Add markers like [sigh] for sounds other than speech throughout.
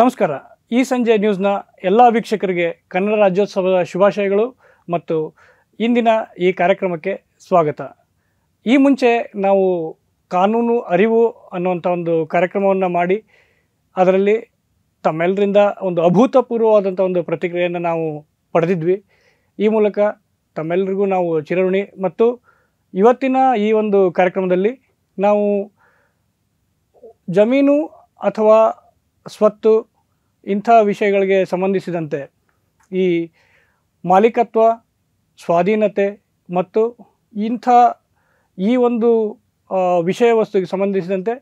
ನಮಸ್ಕಾರ ಈ ಸಂಜೆ ನ್ಯೂಸ್ನ ಎಲ್ಲ ವೀಕ್ಷಕರಿಗೆ ಕನ್ನಡ ರಾಜ್ಯೋತ್ಸವದ ಶುಭಾಶಯಗಳು ಮತ್ತು ಇಂದಿನ ಈ ಕಾರ್ಯಕ್ರಮಕ್ಕೆ ಸ್ವಾಗತ ಈ ಮುಂಚೆ ನಾವು ಕಾನೂನು ಅರಿವು ಅನ್ನುವಂಥ ಒಂದು ಕಾರ್ಯಕ್ರಮವನ್ನು ಮಾಡಿ ಅದರಲ್ಲಿ ತಮ್ಮೆಲ್ಲರಿಂದ ಒಂದು ಅಭೂತಪೂರ್ವವಾದಂಥ ಒಂದು ಪ್ರತಿಕ್ರಿಯೆಯನ್ನು ನಾವು ಪಡೆದಿದ್ವಿ ಈ ಮೂಲಕ ತಮ್ಮೆಲ್ಲರಿಗೂ ನಾವು ಚಿರಋಣಿ ಮತ್ತು ಇವತ್ತಿನ ಈ ಒಂದು ಕಾರ್ಯಕ್ರಮದಲ್ಲಿ ನಾವು ಜಮೀನು ಅಥವಾ ಸ್ವತ್ತು ಇಂಥ ವಿಷಯಗಳಿಗೆ ಸಂಬಂಧಿಸಿದಂತೆ ಈ ಮಾಲೀಕತ್ವ ಸ್ವಾಧೀನತೆ ಮತ್ತು ಇಂಥ ಈ ಒಂದು ವಿಷಯ ವಸ್ತುವಿಗೆ ಸಂಬಂಧಿಸಿದಂತೆ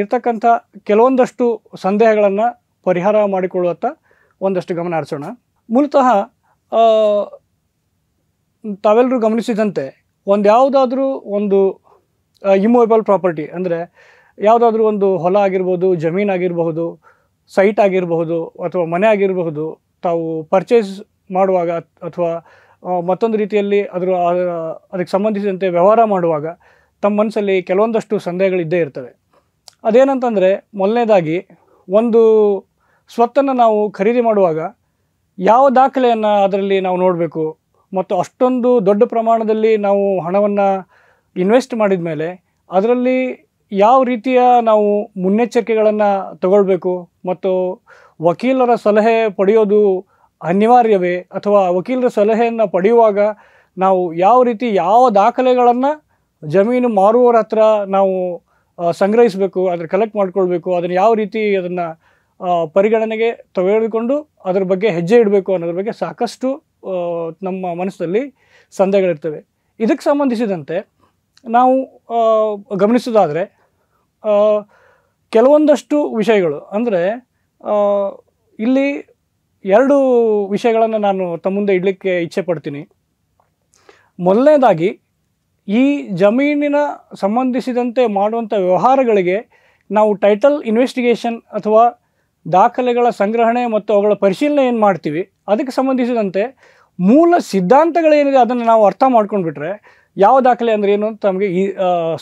ಇರ್ತಕ್ಕಂಥ ಕೆಲವೊಂದಷ್ಟು ಸಂದೇಹಗಳನ್ನು ಪರಿಹಾರ ಮಾಡಿಕೊಳ್ಳುವತ್ತ ಒಂದಷ್ಟು ಗಮನ ಹರಿಸೋಣ ಮೂಲತಃ ತಾವೆಲ್ಲರೂ ಗಮನಿಸಿದಂತೆ ಒಂದು ಯಾವುದಾದ್ರೂ ಒಂದು ಇಮೋವೇಬಲ್ ಪ್ರಾಪರ್ಟಿ ಅಂದರೆ ಯಾವುದಾದ್ರೂ ಒಂದು ಹೊಲ ಆಗಿರ್ಬೋದು ಜಮೀನಾಗಿರಬಹುದು ಸೈಟ್ ಆಗಿರಬಹುದು ಅಥವಾ ಮನೆ ಆಗಿರಬಹುದು ತಾವು ಪರ್ಚೇಸ್ ಮಾಡುವಾಗ ಅಥವಾ ಮತ್ತೊಂದು ರೀತಿಯಲ್ಲಿ ಅದರ ಅದಕ್ಕೆ ಸಂಬಂಧಿಸಿದಂತೆ ವ್ಯವಹಾರ ಮಾಡುವಾಗ ತಮ್ಮ ಮನಸ್ಸಲ್ಲಿ ಕೆಲವೊಂದಷ್ಟು ಸಂದೇಹಗಳಿದ್ದೇ ಇರ್ತವೆ ಅದೇನಂತಂದರೆ ಮೊದಲನೇದಾಗಿ ಒಂದು ಸ್ವತ್ತನ್ನು ನಾವು ಖರೀದಿ ಮಾಡುವಾಗ ಯಾವ ದಾಖಲೆಯನ್ನು ಅದರಲ್ಲಿ ನಾವು ನೋಡಬೇಕು ಮತ್ತು ಅಷ್ಟೊಂದು ದೊಡ್ಡ ಪ್ರಮಾಣದಲ್ಲಿ ನಾವು ಹಣವನ್ನು ಇನ್ವೆಸ್ಟ್ ಮಾಡಿದ ಮೇಲೆ ಅದರಲ್ಲಿ ಯಾವ ರೀತಿಯ ನಾವು ಮುನ್ನೆಚ್ಚರಿಕೆಗಳನ್ನು ತಗೊಳ್ಬೇಕು ಮತ್ತು ವಕೀಲರ ಸಲಹೆ ಪಡೆಯೋದು ಅನಿವಾರ್ಯವೇ ಅಥವಾ ವಕೀಲರ ಸಲಹೆಯನ್ನು ಪಡೆಯುವಾಗ ನಾವು ಯಾವ ರೀತಿ ಯಾವ ದಾಖಲೆಗಳನ್ನು ಜಮೀನು ಮಾರುವವರ ಹತ್ರ ನಾವು ಸಂಗ್ರಹಿಸಬೇಕು ಅದನ್ನು ಕಲೆಕ್ಟ್ ಮಾಡಿಕೊಳ್ಬೇಕು ಅದನ್ನು ಯಾವ ರೀತಿ ಅದನ್ನು ಪರಿಗಣನೆಗೆ ತೆಗೆದುಕೊಂಡು ಅದರ ಬಗ್ಗೆ ಹೆಜ್ಜೆ ಇಡಬೇಕು ಅನ್ನೋದ್ರ ಬಗ್ಗೆ ಸಾಕಷ್ಟು ನಮ್ಮ ಮನಸ್ಸಲ್ಲಿ ಸಂದೇಹಗಳಿರ್ತವೆ ಇದಕ್ಕೆ ಸಂಬಂಧಿಸಿದಂತೆ ನಾವು ಗಮನಿಸೋದಾದರೆ ಕೆಲವೊಂದಷ್ಟು ವಿಷಯಗಳು ಅಂದರೆ ಇಲ್ಲಿ ಎರಡು ವಿಷಯಗಳನ್ನು ನಾನು ತಮ್ಮ ಮುಂದೆ ಇಡಲಿಕ್ಕೆ ಇಚ್ಛೆ ಪಡ್ತೀನಿ ಮೊದಲನೇದಾಗಿ ಈ ಜಮೀನಿನ ಸಂಬಂಧಿಸಿದಂತೆ ಮಾಡುವಂಥ ವ್ಯವಹಾರಗಳಿಗೆ ನಾವು ಟೈಟಲ್ ಇನ್ವೆಸ್ಟಿಗೇಷನ್ ಅಥವಾ ದಾಖಲೆಗಳ ಸಂಗ್ರಹಣೆ ಮತ್ತು ಅವುಗಳ ಪರಿಶೀಲನೆ ಏನು ಮಾಡ್ತೀವಿ ಅದಕ್ಕೆ ಸಂಬಂಧಿಸಿದಂತೆ ಮೂಲ ಸಿದ್ಧಾಂತಗಳೇನಿದೆ ಅದನ್ನು ನಾವು ಅರ್ಥ ಬಿಟ್ಟರೆ ಯಾವ ದಾಖಲೆ ಅಂದರೆ ಏನು ಅಂತ ನಮಗೆ ಈ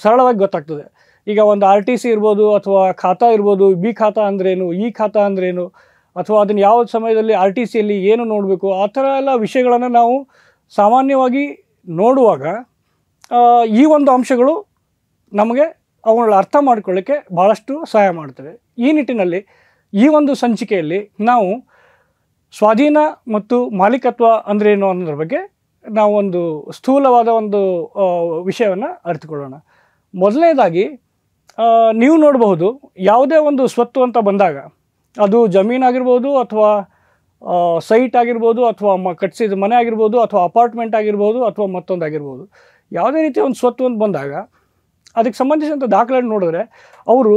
ಸರಳವಾಗಿ ಗೊತ್ತಾಗ್ತದೆ ಈಗ ಒಂದು ಆರ್ ಟಿ ಸಿ ಇರ್ಬೋದು ಅಥವಾ ಖಾತಾ ಇರ್ಬೋದು ಬಿ ಖಾತಾ ಅಂದ್ರೇನು ಇ e ಖಾತಾ ಅಂದ್ರೇನು ಅಥವಾ ಅದನ್ನು ಯಾವ ಸಮಯದಲ್ಲಿ ಆರ್ ಟಿ ಸಿಯಲ್ಲಿ ಏನು ನೋಡಬೇಕು ಆ ಥರ ಎಲ್ಲ ವಿಷಯಗಳನ್ನು ನಾವು ಸಾಮಾನ್ಯವಾಗಿ ನೋಡುವಾಗ ಈ ಒಂದು ಅಂಶಗಳು ನಮಗೆ ಅವುಗಳ ಅರ್ಥ ಮಾಡಿಕೊಳ್ಳಕ್ಕೆ ಭಾಳಷ್ಟು ಸಹಾಯ ಮಾಡ್ತವೆ ಈ ನಿಟ್ಟಿನಲ್ಲಿ ಈ ಒಂದು ಸಂಚಿಕೆಯಲ್ಲಿ ನಾವು ಸ್ವಾಧೀನ ಮತ್ತು ಮಾಲೀಕತ್ವ ಅಂದ್ರೇನು ಅನ್ನೋದ್ರ ಬಗ್ಗೆ ನಾವು ಒಂದು ಸ್ಥೂಲವಾದ ಒಂದು ವಿಷಯವನ್ನು ಅರಿತುಕೊಳ್ಳೋಣ ಮೊದಲನೇದಾಗಿ ನೀವು ನೋಡಬಹುದು ಯಾವುದೇ ಒಂದು ಸ್ವತ್ತು ಅಂತ ಬಂದಾಗ ಅದು ಜಮೀನಾಗಿರ್ಬೋದು ಅಥವಾ ಸೈಟ್ ಆಗಿರ್ಬೋದು ಅಥವಾ ಮ ಕಟ್ಟಿಸಿದ ಮನೆ ಆಗಿರ್ಬೋದು ಅಥವಾ ಅಪಾರ್ಟ್ಮೆಂಟ್ ಆಗಿರ್ಬೋದು ಅಥವಾ ಮತ್ತೊಂದು ಆಗಿರ್ಬೋದು ಯಾವುದೇ ರೀತಿಯ ಒಂದು ಸ್ವತ್ತು ಅಂತ ಬಂದಾಗ ಅದಕ್ಕೆ ಸಂಬಂಧಿಸಿದಂಥ ದಾಖಲೆ ನೋಡಿದ್ರೆ ಅವರು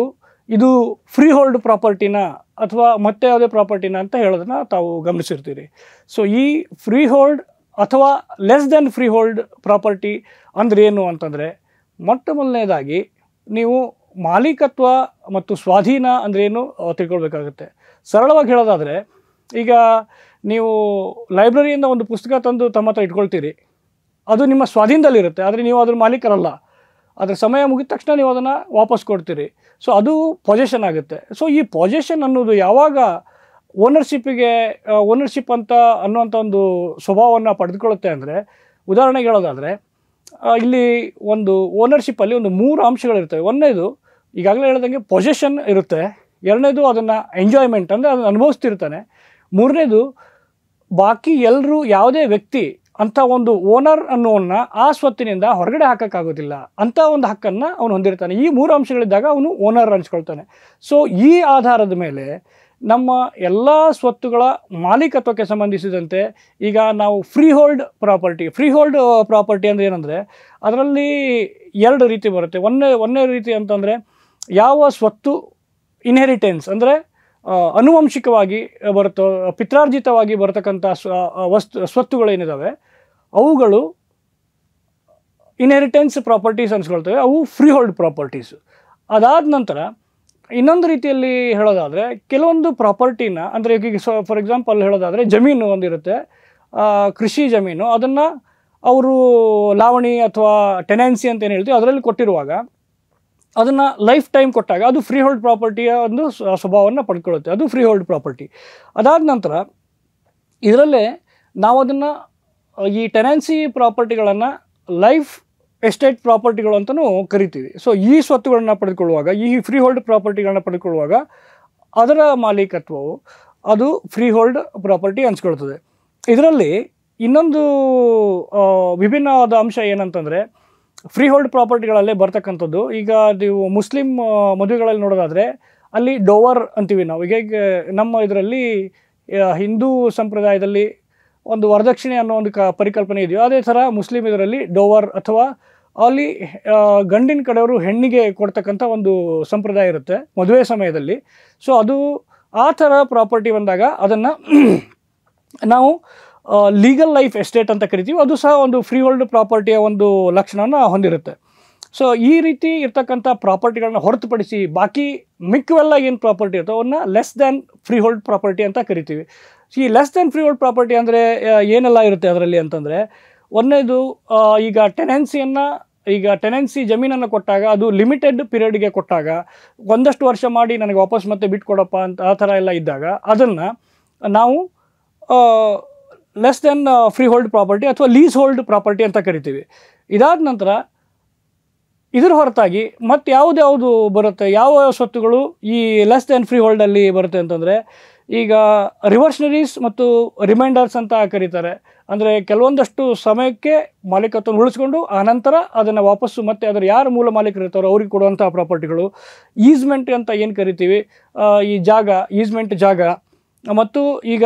ಇದು ಫ್ರೀ ಹೋಲ್ಡ್ ಪ್ರಾಪರ್ಟಿನ ಅಥವಾ ಮತ್ತೆ ಯಾವುದೇ ಪ್ರಾಪರ್ಟಿನ ಅಂತ ಹೇಳೋದನ್ನು ತಾವು ಗಮನಿಸಿರ್ತೀರಿ ಸೊ ಈ ಫ್ರೀ ಹೋಲ್ಡ್ ಅಥವಾ less than freehold property ಅಂದ್ರೇನು ಏನು ಅಂತಂದರೆ ಮೊಟ್ಟ ಮೊದಲನೇದಾಗಿ ನೀವು ಮಾಲೀಕತ್ವ ಮತ್ತು ಸ್ವಾಧೀನ ಏನು ತಿಳ್ಕೊಳ್ಬೇಕಾಗುತ್ತೆ ಸರಳವಾಗಿ ಹೇಳೋದಾದರೆ ಈಗ ನೀವು ಲೈಬ್ರರಿಯಿಂದ ಒಂದು ಪುಸ್ತಕ ತಂದು ತಮ್ಮ ಹತ್ರ ಇಟ್ಕೊಳ್ತೀರಿ ಅದು ನಿಮ್ಮ ಇರುತ್ತೆ ಆದರೆ ನೀವು ಅದ್ರ ಮಾಲೀಕರಲ್ಲ ಅದರ ಸಮಯ ಮುಗಿದ ತಕ್ಷಣ ನೀವು ಅದನ್ನು ವಾಪಸ್ ಕೊಡ್ತೀರಿ ಸೊ ಅದು ಪೊಜೆಷನ್ ಆಗುತ್ತೆ ಸೊ ಈ ಪೊಜೆಷನ್ ಅನ್ನೋದು ಯಾವಾಗ ಓನರ್ಶಿಪ್ಪಿಗೆ ಓನರ್ಶಿಪ್ ಅಂತ ಅನ್ನುವಂಥ ಒಂದು ಸ್ವಭಾವವನ್ನು ಪಡೆದುಕೊಳ್ಳುತ್ತೆ ಅಂದರೆ ಉದಾಹರಣೆಗೆ ಹೇಳೋದಾದರೆ ಇಲ್ಲಿ ಒಂದು ಓನರ್ಶಿಪ್ಪಲ್ಲಿ ಒಂದು ಮೂರು ಅಂಶಗಳಿರ್ತವೆ ಒಂದನೇದು ಈಗಾಗಲೇ ಹೇಳ್ದಂಗೆ ಪೊಸೆಷನ್ ಇರುತ್ತೆ ಎರಡನೇದು ಅದನ್ನು ಎಂಜಾಯ್ಮೆಂಟ್ ಅಂದರೆ ಅದನ್ನು ಅನುಭವಿಸ್ತಿರ್ತಾನೆ ಮೂರನೇದು ಬಾಕಿ ಎಲ್ಲರೂ ಯಾವುದೇ ವ್ಯಕ್ತಿ ಅಂಥ ಒಂದು ಓನರ್ ಅನ್ನೋನ್ನ ಆ ಸ್ವತ್ತಿನಿಂದ ಹೊರಗಡೆ ಹಾಕೋಕ್ಕಾಗೋದಿಲ್ಲ ಅಂಥ ಒಂದು ಹಕ್ಕನ್ನು ಅವನು ಹೊಂದಿರ್ತಾನೆ ಈ ಮೂರು ಅಂಶಗಳಿದ್ದಾಗ ಅವನು ಓನರ್ ಅನಿಸ್ಕೊಳ್ತಾನೆ ಸೊ ಈ ಆಧಾರದ ಮೇಲೆ ನಮ್ಮ ಎಲ್ಲ ಸ್ವತ್ತುಗಳ ಮಾಲೀಕತ್ವಕ್ಕೆ ಸಂಬಂಧಿಸಿದಂತೆ ಈಗ ನಾವು freehold property freehold property ಅಂದರೆ ಏನಂದರೆ ಅದರಲ್ಲಿ ಎರಡು ರೀತಿ ಬರುತ್ತೆ ಒಂದೇ ಒಂದೇ ರೀತಿ ಅಂತಂದರೆ ಯಾವ ಸ್ವತ್ತು ಇನ್ಹೆರಿಟೆನ್ಸ್ ಅಂದರೆ ಅನುವಂಶಿಕವಾಗಿ ಬರುತ್ತೋ ಪಿತ್ರಾರ್ಜಿತವಾಗಿ ಬರತಕ್ಕಂಥ ಸ್ವ ವಸ್ತು ಸ್ವತ್ತುಗಳೇನಿದ್ದಾವೆ ಅವುಗಳು ಇನ್ಹೆರಿಟೆನ್ಸ್ ಪ್ರಾಪರ್ಟೀಸ್ ಅನ್ಸ್ಕೊಳ್ತವೆ ಅವು ಫ್ರೀ ಹೋಲ್ಡ್ ಪ್ರಾಪರ್ಟೀಸು ಅದಾದ ನಂತರ ಇನ್ನೊಂದು ರೀತಿಯಲ್ಲಿ ಹೇಳೋದಾದರೆ ಕೆಲವೊಂದು ಪ್ರಾಪರ್ಟಿನ ಅಂದರೆ ಈಗ ಫಾರ್ ಎಕ್ಸಾಂಪಲ್ ಹೇಳೋದಾದರೆ ಜಮೀನು ಒಂದಿರುತ್ತೆ ಕೃಷಿ ಜಮೀನು ಅದನ್ನು ಅವರು ಲಾವಣಿ ಅಥವಾ ಟೆನೆನ್ಸಿ ಅಂತ ಏನು ಹೇಳ್ತೀವಿ ಅದರಲ್ಲಿ ಕೊಟ್ಟಿರುವಾಗ ಅದನ್ನು ಲೈಫ್ ಟೈಮ್ ಕೊಟ್ಟಾಗ ಅದು ಫ್ರೀ ಹೋಲ್ಡ್ ಪ್ರಾಪರ್ಟಿಯ ಒಂದು ಸ್ವಭಾವವನ್ನು ಪಡ್ಕೊಳ್ಳುತ್ತೆ ಅದು ಫ್ರೀ ಹೋಲ್ಡ್ ಪ್ರಾಪರ್ಟಿ ಅದಾದ ನಂತರ ಇದರಲ್ಲೇ ನಾವು ಅದನ್ನು ಈ ಟೆನೆನ್ಸಿ ಪ್ರಾಪರ್ಟಿಗಳನ್ನು ಲೈಫ್ ಎಸ್ಟೇಟ್ ಪ್ರಾಪರ್ಟಿಗಳು ಅಂತಲೂ ಕರಿತೀವಿ ಸೊ ಈ ಸ್ವತ್ತುಗಳನ್ನ ಪಡೆದುಕೊಳ್ಳುವಾಗ ಈ ಫ್ರೀ ಹೋಲ್ಡ್ ಪ್ರಾಪರ್ಟಿಗಳನ್ನ ಪಡೆದುಕೊಳ್ಳುವಾಗ ಅದರ ಮಾಲೀಕತ್ವವು ಅದು ಫ್ರೀ ಹೋಲ್ಡ್ ಪ್ರಾಪರ್ಟಿ ಅನ್ಸ್ಕೊಳ್ತದೆ ಇದರಲ್ಲಿ ಇನ್ನೊಂದು ವಿಭಿನ್ನವಾದ ಅಂಶ ಏನಂತಂದರೆ ಫ್ರೀ ಹೋಲ್ಡ್ ಪ್ರಾಪರ್ಟಿಗಳಲ್ಲೇ ಬರ್ತಕ್ಕಂಥದ್ದು ಈಗ ನೀವು ಮುಸ್ಲಿಂ ಮದುವೆಗಳಲ್ಲಿ ನೋಡೋದಾದರೆ ಅಲ್ಲಿ ಡೋವರ್ ಅಂತೀವಿ ನಾವು ಈಗ ನಮ್ಮ ಇದರಲ್ಲಿ ಹಿಂದೂ ಸಂಪ್ರದಾಯದಲ್ಲಿ ಒಂದು ವರದಕ್ಷಿಣೆ ಅನ್ನೋ ಒಂದು ಕ ಪರಿಕಲ್ಪನೆ ಇದೆಯೋ ಅದೇ ಥರ ಮುಸ್ಲಿಂ ಇದರಲ್ಲಿ ಡೋವರ್ ಅಥವಾ ಅಲ್ಲಿ ಗಂಡಿನ ಕಡೆಯವರು ಹೆಣ್ಣಿಗೆ ಕೊಡ್ತಕ್ಕಂಥ ಒಂದು ಸಂಪ್ರದಾಯ ಇರುತ್ತೆ ಮದುವೆ ಸಮಯದಲ್ಲಿ ಸೊ ಅದು ಆ ಥರ ಪ್ರಾಪರ್ಟಿ ಬಂದಾಗ ಅದನ್ನು [clears throat] ನಾವು ಲೀಗಲ್ ಲೈಫ್ ಎಸ್ಟೇಟ್ ಅಂತ ಕರಿತೀವಿ ಅದು ಸಹ ಒಂದು ಫ್ರೀ ಹೋಲ್ಡ್ ಪ್ರಾಪರ್ಟಿಯ ಒಂದು ಲಕ್ಷಣನ ಹೊಂದಿರುತ್ತೆ ಸೊ ಈ ರೀತಿ ಇರ್ತಕ್ಕಂಥ ಪ್ರಾಪರ್ಟಿಗಳನ್ನ ಹೊರತುಪಡಿಸಿ ಬಾಕಿ ಮಿಕ್ಕವೆಲ್ಲ ಏನು ಪ್ರಾಪರ್ಟಿ ಇರ್ತವೆ ಅವನ್ನ less than freehold property ಅಂತ ಕರಿತೀವಿ ಈ less than freehold property ಅಂದರೆ ಏನೆಲ್ಲ ಇರುತ್ತೆ ಅದರಲ್ಲಿ ಅಂತಂದರೆ ಒಂದನೇದು ಈಗ ಟೆನೆನ್ಸಿಯನ್ನು ಈಗ ಟೆನೆನ್ಸಿ ಜಮೀನನ್ನು ಕೊಟ್ಟಾಗ ಅದು ಲಿಮಿಟೆಡ್ ಪೀರಿಯಡ್ಗೆ ಕೊಟ್ಟಾಗ ಒಂದಷ್ಟು ವರ್ಷ ಮಾಡಿ ನನಗೆ ವಾಪಸ್ ಮತ್ತೆ ಬಿಟ್ಕೊಡಪ್ಪ ಅಂತ ಆ ಥರ ಎಲ್ಲ ಇದ್ದಾಗ ಅದನ್ನು ನಾವು less than freehold property ಅಥವಾ ಲೀಸ್ ಹೋಲ್ಡ್ ಪ್ರಾಪರ್ಟಿ ಅಂತ ಕರಿತೀವಿ ಇದಾದ ನಂತರ ಇದರ ಹೊರತಾಗಿ ಮತ್ತು ಯಾವುದ್ಯಾವುದು ಬರುತ್ತೆ ಯಾವ ಸ್ವತ್ತುಗಳು ಈ ಲೆಸ್ ದೆನ್ ಫ್ರೀ ಹೋಲ್ಡಲ್ಲಿ ಬರುತ್ತೆ ಅಂತಂದರೆ ಈಗ ರಿವರ್ಷನರೀಸ್ ಮತ್ತು ರಿಮೈಂಡರ್ಸ್ ಅಂತ ಕರೀತಾರೆ ಅಂದರೆ ಕೆಲವೊಂದಷ್ಟು ಸಮಯಕ್ಕೆ ಮಾಲೀಕತ್ವನ ಉಳಿಸ್ಕೊಂಡು ಆನಂತರ ಅದನ್ನು ವಾಪಸ್ಸು ಮತ್ತು ಅದರ ಯಾರು ಮೂಲ ಮಾಲೀಕರು ಇರ್ತಾರೋ ಅವ್ರಿಗೆ ಕೊಡುವಂಥ ಪ್ರಾಪರ್ಟಿಗಳು ಈಸ್ಮೆಂಟ್ ಅಂತ ಏನು ಕರಿತೀವಿ ಈ ಜಾಗ ಈಸ್ಮೆಂಟ್ ಜಾಗ ಮತ್ತು ಈಗ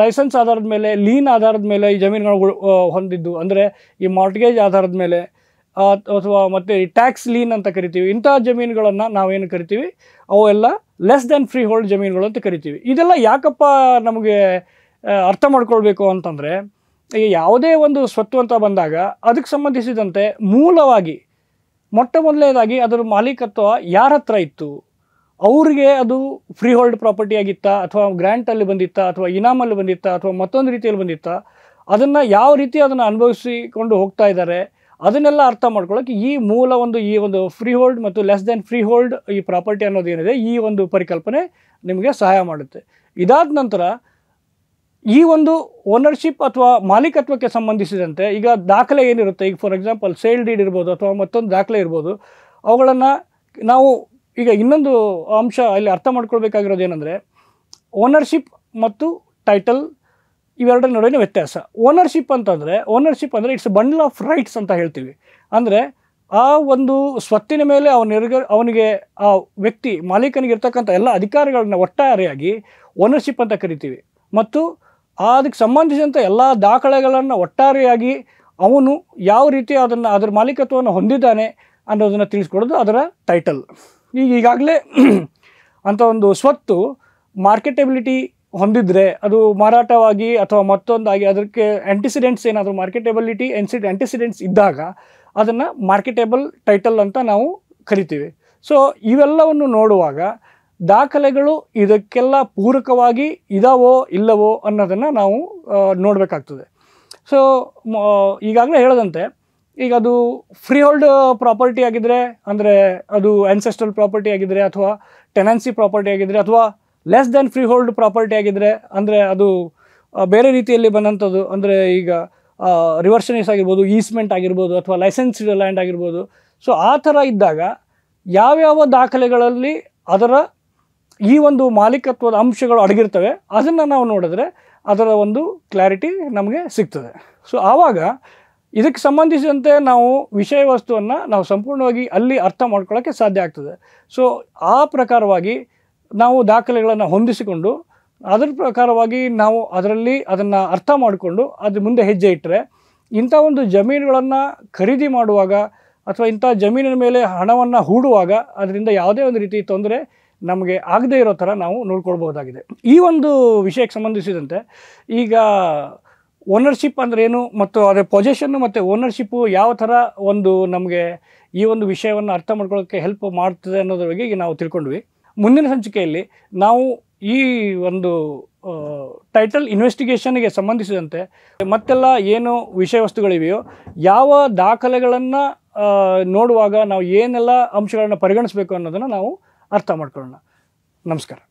ಲೈಸೆನ್ಸ್ ಆಧಾರದ ಮೇಲೆ ಲೀನ್ ಆಧಾರದ ಮೇಲೆ ಈ ಜಮೀನುಗಳು ಹೊಂದಿದ್ದು ಅಂದರೆ ಈ ಮಾರ್ಟ್ಗೇಜ್ ಆಧಾರದ ಮೇಲೆ ಅಥವಾ ಮತ್ತು ಟ್ಯಾಕ್ಸ್ ಲೀನ್ ಅಂತ ಕರಿತೀವಿ ಇಂಥ ಜಮೀನುಗಳನ್ನು ನಾವೇನು ಕರಿತೀವಿ ಅವೆಲ್ಲ ಲೆಸ್ ದ್ಯಾನ್ ಫ್ರೀ ಹೋಲ್ಡ್ ಜಮೀನುಗಳು ಅಂತ ಕರಿತೀವಿ ಇದೆಲ್ಲ ಯಾಕಪ್ಪ ನಮಗೆ ಅರ್ಥ ಮಾಡ್ಕೊಳ್ಬೇಕು ಅಂತಂದರೆ ಈಗ ಯಾವುದೇ ಒಂದು ಸ್ವತ್ತು ಅಂತ ಬಂದಾಗ ಅದಕ್ಕೆ ಸಂಬಂಧಿಸಿದಂತೆ ಮೂಲವಾಗಿ ಮೊಟ್ಟ ಮೊದಲನೇದಾಗಿ ಅದರ ಮಾಲೀಕತ್ವ ಯಾರ ಹತ್ರ ಇತ್ತು ಅವ್ರಿಗೆ ಅದು ಫ್ರೀ ಹೋಲ್ಡ್ ಪ್ರಾಪರ್ಟಿ ಆಗಿತ್ತಾ ಅಥವಾ ಗ್ರ್ಯಾಂಟಲ್ಲಿ ಬಂದಿತ್ತಾ ಅಥವಾ ಇನಾಮಲ್ಲಿ ಬಂದಿತ್ತಾ ಅಥವಾ ಮತ್ತೊಂದು ರೀತಿಯಲ್ಲಿ ಬಂದಿತ್ತಾ ಅದನ್ನು ಯಾವ ರೀತಿ ಅದನ್ನು ಅನುಭವಿಸಿಕೊಂಡು ಹೋಗ್ತಾ ಇದ್ದಾರೆ ಅದನ್ನೆಲ್ಲ ಅರ್ಥ ಮಾಡ್ಕೊಳ್ಳೋಕೆ ಈ ಮೂಲ ಒಂದು ಈ ಒಂದು ಫ್ರೀ ಹೋಲ್ಡ್ ಮತ್ತು ಲೆಸ್ ದೆನ್ ಫ್ರೀ ಹೋಲ್ಡ್ ಈ ಪ್ರಾಪರ್ಟಿ ಅನ್ನೋದೇನಿದೆ ಈ ಒಂದು ಪರಿಕಲ್ಪನೆ ನಿಮಗೆ ಸಹಾಯ ಮಾಡುತ್ತೆ ಇದಾದ ನಂತರ ಈ ಒಂದು ಓನರ್ಶಿಪ್ ಅಥವಾ ಮಾಲೀಕತ್ವಕ್ಕೆ ಸಂಬಂಧಿಸಿದಂತೆ ಈಗ ದಾಖಲೆ ಏನಿರುತ್ತೆ ಈಗ ಫಾರ್ ಎಕ್ಸಾಂಪಲ್ ಸೇಲ್ ಡೀಡ್ ಇರ್ಬೋದು ಅಥವಾ ಮತ್ತೊಂದು ದಾಖಲೆ ಇರ್ಬೋದು ಅವುಗಳನ್ನು ನಾವು ಈಗ ಇನ್ನೊಂದು ಅಂಶ ಅಲ್ಲಿ ಅರ್ಥ ಮಾಡ್ಕೊಳ್ಬೇಕಾಗಿರೋದು ಏನಂದರೆ ಓನರ್ಶಿಪ್ ಮತ್ತು ಟೈಟಲ್ ಇವೆರಡರ ನಡುವಿನ ವ್ಯತ್ಯಾಸ ಓನರ್ಶಿಪ್ ಅಂತಂದರೆ ಓನರ್ಶಿಪ್ ಅಂದರೆ ಇಟ್ಸ್ ಬಂಡಲ್ ಆಫ್ ರೈಟ್ಸ್ ಅಂತ ಹೇಳ್ತೀವಿ ಅಂದರೆ ಆ ಒಂದು ಸ್ವತ್ತಿನ ಮೇಲೆ ಅವನಿರ್ಗ ಅವನಿಗೆ ಆ ವ್ಯಕ್ತಿ ಮಾಲೀಕನಿಗೆ ಇರ್ತಕ್ಕಂಥ ಎಲ್ಲ ಅಧಿಕಾರಗಳನ್ನ ಒಟ್ಟಾರೆಯಾಗಿ ಓನರ್ಶಿಪ್ ಅಂತ ಕರಿತೀವಿ ಮತ್ತು ಅದಕ್ಕೆ ಸಂಬಂಧಿಸಿದಂಥ ಎಲ್ಲ ದಾಖಲೆಗಳನ್ನು ಒಟ್ಟಾರೆಯಾಗಿ ಅವನು ಯಾವ ರೀತಿ ಅದನ್ನು ಅದರ ಮಾಲೀಕತ್ವವನ್ನು ಹೊಂದಿದ್ದಾನೆ ಅನ್ನೋದನ್ನು ತಿಳಿಸ್ಕೊಡೋದು ಅದರ ಟೈಟಲ್ ಈಗ ಈಗಾಗಲೇ [clears throat] ಅಂಥ ಒಂದು ಸ್ವತ್ತು ಮಾರ್ಕೆಟೆಬಿಲಿಟಿ ಹೊಂದಿದ್ರೆ ಅದು ಮಾರಾಟವಾಗಿ ಅಥವಾ ಮತ್ತೊಂದಾಗಿ ಅದಕ್ಕೆ ಆ್ಯಂಟಿಸಿಡೆಂಟ್ಸ್ ಏನಾದರೂ ಮಾರ್ಕೆಟೆಬಿಲಿಟಿ ಎನ್ಸಿ ಆ್ಯಂಟಿಸಿಡೆಂಟ್ಸ್ ಇದ್ದಾಗ ಅದನ್ನು ಮಾರ್ಕೆಟೇಬಲ್ ಟೈಟಲ್ ಅಂತ ನಾವು ಕರಿತೀವಿ ಸೊ ಇವೆಲ್ಲವನ್ನು ನೋಡುವಾಗ ದಾಖಲೆಗಳು ಇದಕ್ಕೆಲ್ಲ ಪೂರಕವಾಗಿ ಇದಾವೋ ಇಲ್ಲವೋ ಅನ್ನೋದನ್ನು ನಾವು ನೋಡಬೇಕಾಗ್ತದೆ ಸೊ ಈಗಾಗಲೇ ಹೇಳದಂತೆ ಈಗ ಅದು ಫ್ರೀ ಹೋಲ್ಡ್ ಪ್ರಾಪರ್ಟಿ ಆಗಿದ್ರೆ ಅಂದರೆ ಅದು ಎನ್ಸೆಸ್ಟ್ರಲ್ ಪ್ರಾಪರ್ಟಿ ಆಗಿದ್ರೆ ಅಥವಾ ಟೆನೆನ್ಸಿ ಪ್ರಾಪರ್ಟಿ ಆಗಿದ್ರೆ ಅಥವಾ less than freehold property ಆಗಿದ್ರೆ ಅಂದರೆ ಅದು ಬೇರೆ ರೀತಿಯಲ್ಲಿ ಬಂದಂಥದ್ದು ಅಂದರೆ ಈಗ ರಿವರ್ಷನೀಸ್ ಆಗಿರ್ಬೋದು ಈಸ್ಮೆಂಟ್ ಆಗಿರ್ಬೋದು ಅಥವಾ ಲೈಸೆನ್ಸ್ಡ್ ಲ್ಯಾಂಡ್ ಆಗಿರ್ಬೋದು ಸೊ ಆ ಥರ ಇದ್ದಾಗ ಯಾವ್ಯಾವ ದಾಖಲೆಗಳಲ್ಲಿ ಅದರ ಈ ಒಂದು ಮಾಲೀಕತ್ವದ ಅಂಶಗಳು ಅಡಗಿರ್ತವೆ ಅದನ್ನು ನಾವು ನೋಡಿದ್ರೆ ಅದರ ಒಂದು ಕ್ಲಾರಿಟಿ ನಮಗೆ ಸಿಗ್ತದೆ ಸೊ ಆವಾಗ ಇದಕ್ಕೆ ಸಂಬಂಧಿಸಿದಂತೆ ನಾವು ವಿಷಯ ವಸ್ತುವನ್ನು ನಾವು ಸಂಪೂರ್ಣವಾಗಿ ಅಲ್ಲಿ ಅರ್ಥ ಮಾಡ್ಕೊಳ್ಳೋಕ್ಕೆ ಸಾಧ್ಯ ಆಗ್ತದೆ ಸೊ ಆ ಪ್ರಕಾರವಾಗಿ ನಾವು ದಾಖಲೆಗಳನ್ನು ಹೊಂದಿಸಿಕೊಂಡು ಅದರ ಪ್ರಕಾರವಾಗಿ ನಾವು ಅದರಲ್ಲಿ ಅದನ್ನು ಅರ್ಥ ಮಾಡಿಕೊಂಡು ಅದು ಮುಂದೆ ಹೆಜ್ಜೆ ಇಟ್ಟರೆ ಇಂಥ ಒಂದು ಜಮೀನುಗಳನ್ನು ಖರೀದಿ ಮಾಡುವಾಗ ಅಥವಾ ಇಂಥ ಜಮೀನಿನ ಮೇಲೆ ಹಣವನ್ನು ಹೂಡುವಾಗ ಅದರಿಂದ ಯಾವುದೇ ಒಂದು ರೀತಿ ತೊಂದರೆ ನಮಗೆ ಆಗದೇ ಇರೋ ಥರ ನಾವು ನೋಡ್ಕೊಳ್ಬೋದಾಗಿದೆ ಈ ಒಂದು ವಿಷಯಕ್ಕೆ ಸಂಬಂಧಿಸಿದಂತೆ ಈಗ ಓನರ್ಶಿಪ್ ಅಂದ್ರೆ ಏನು ಮತ್ತು ಅದೇ ಪೊಸಿಷನ್ ಮತ್ತು ಓನರ್ಶಿಪ್ಪು ಯಾವ ಥರ ಒಂದು ನಮಗೆ ಈ ಒಂದು ವಿಷಯವನ್ನು ಅರ್ಥ ಮಾಡ್ಕೊಳ್ಳೋಕ್ಕೆ ಹೆಲ್ಪ್ ಮಾಡ್ತದೆ ಅನ್ನೋದ್ರ ಬಗ್ಗೆ ಈಗ ನಾವು ತಿಳ್ಕೊಂಡ್ವಿ ಮುಂದಿನ ಸಂಚಿಕೆಯಲ್ಲಿ ನಾವು ಈ ಒಂದು ಟೈಟಲ್ ಇನ್ವೆಸ್ಟಿಗೇಷನ್ಗೆ ಸಂಬಂಧಿಸಿದಂತೆ ಮತ್ತೆಲ್ಲ ಏನು ವಿಷಯ ವಸ್ತುಗಳಿವೆಯೋ ಯಾವ ದಾಖಲೆಗಳನ್ನು ನೋಡುವಾಗ ನಾವು ಏನೆಲ್ಲ ಅಂಶಗಳನ್ನು ಪರಿಗಣಿಸಬೇಕು ಅನ್ನೋದನ್ನು ನಾವು ಅರ್ಥ ಮಾಡ್ಕೊಳ್ಳೋಣ ನಮಸ್ಕಾರ